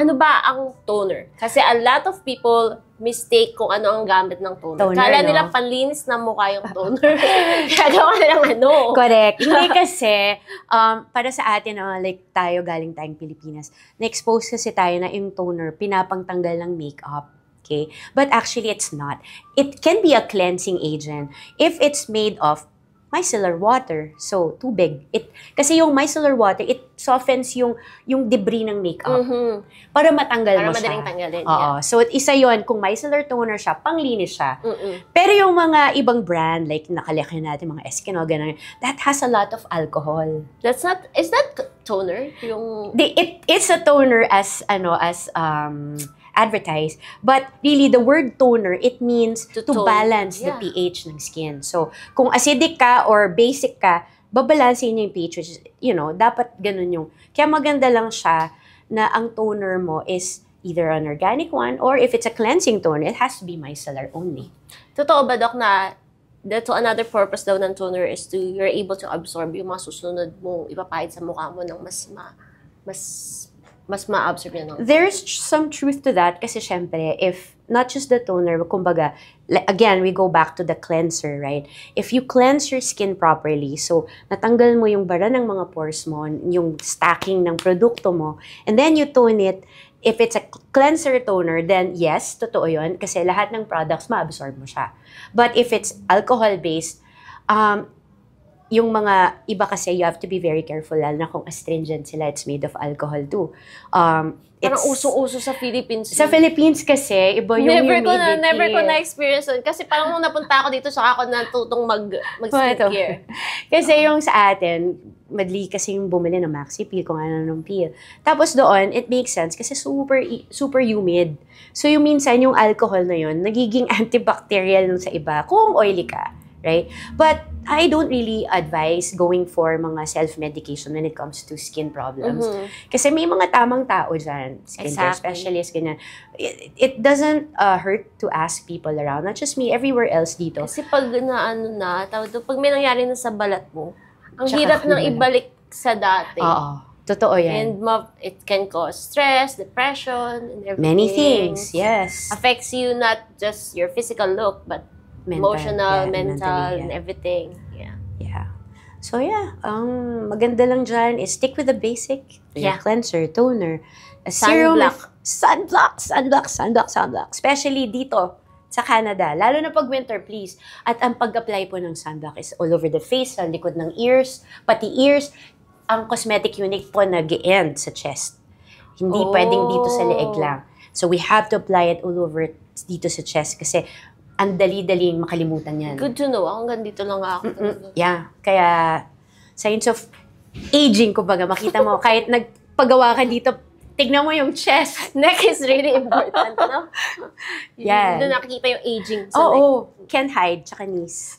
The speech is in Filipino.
ano ba ang toner? Kasi a lot of people mistake kung ano ang gamit ng toner. toner Kala no? nila panlinis ng mukha yung toner. Kaya gawa nilang ano. Correct. Hindi kasi, um, para sa atin, uh, like tayo galing tayong Pilipinas, na-expose kasi tayo na yung toner, pinapangtanggal ng makeup. Okay? But actually, it's not. It can be a cleansing agent if it's made of micellar water. So, tubig. It, kasi yung micellar water, it softens yung, yung debris ng makeup. Mm-hmm. Para matanggal para mo siya. Para madaling tanggalin. Oo. Yeah. So, isa yon Kung micellar toner siya, panglinis siya. Mm-hmm. Pero yung mga ibang brand, like nakalaki natin, mga Eskinol, ganun, that has a lot of alcohol. That's not, is that toner? Yung... The, it, it's a toner as, ano, as, um, advertise. But really, the word toner, it means to, to balance yeah. the pH ng skin. So, kung acidic ka or basic ka, babalansin niya yung pH, which is, you know, dapat ganun yung... Kaya maganda lang siya na ang toner mo is either an organic one or if it's a cleansing toner, it has to be micellar only. Totoo ba, Doc, na that's another purpose daw ng toner is to you're able to absorb yung mga susunod mo, ipapahid sa mukha mo ng mas ma, mas mas ma-absorb niya ng There's some truth to that kasi syempre, if not just the toner, kumbaga, again, we go back to the cleanser, right? If you cleanse your skin properly, so natanggal mo yung bara ng mga pores mo, yung stacking ng produkto mo, and then you tone it, if it's a cleanser toner, then yes, totoo yun, kasi lahat ng products, ma-absorb mo siya. But if it's alcohol-based, um, yung mga iba kasi you have to be very careful lalo na kung astringent sila it's made of alcohol too um Parang uso-uso sa Philippines. Sa eh. Philippines kasi, iba yung never humidity. Ko na, never ko na-experience yun. Kasi parang nung napunta ako dito, saka ako natutong mag, mag-skincare. kasi yung sa atin, madli kasi yung bumili ng Maxi Peel, kung ano ng peel. Tapos doon, it makes sense kasi super super humid. So yung minsan, yung alcohol na yun, nagiging antibacterial nun sa iba kung oily ka. Right? But I don't really advise going for mga self-medication when it comes to skin problems. Mm -hmm. Kasi may mga tamang tao dyan, skin exactly. care specialist, ganyan. It, it doesn't uh, hurt to ask people around, not just me, everywhere else dito. Kasi pag na ano na, tawag pag may nangyari na sa balat mo, ang Tsaka hirap nang ibalik sa dati. Oo. Totoo yan. And it can cause stress, depression, and everything. Many things, yes. Affects you not just your physical look, but mental, emotional, yeah, mental, mentally, yeah. and everything. Yeah. Yeah. So yeah, um, maganda lang dyan is stick with the basic. Yeah. yeah. Cleanser, toner, a serum. Sunblock. Sunblock, sunblock, sunblock, sunblock. Especially dito sa Canada. Lalo na pag winter, please. At ang pag-apply po ng sunblock is all over the face, sa likod ng ears, pati ears. Ang cosmetic unit po nag end sa chest. Hindi oh. pwedeng dito sa leeg lang. So we have to apply it all over dito sa chest kasi ang dali-daling makalimutan yan. Good to know. Hanggang dito lang ako. Mm-mm. Yeah. Kaya, science of aging, kumbaga, makita mo, kahit nagpagawa ka dito, tignan mo yung chest. Neck is really important, no? yeah. Doon nakikita yung aging. So, Oh, like, oh. Can't hide, tsaka knees.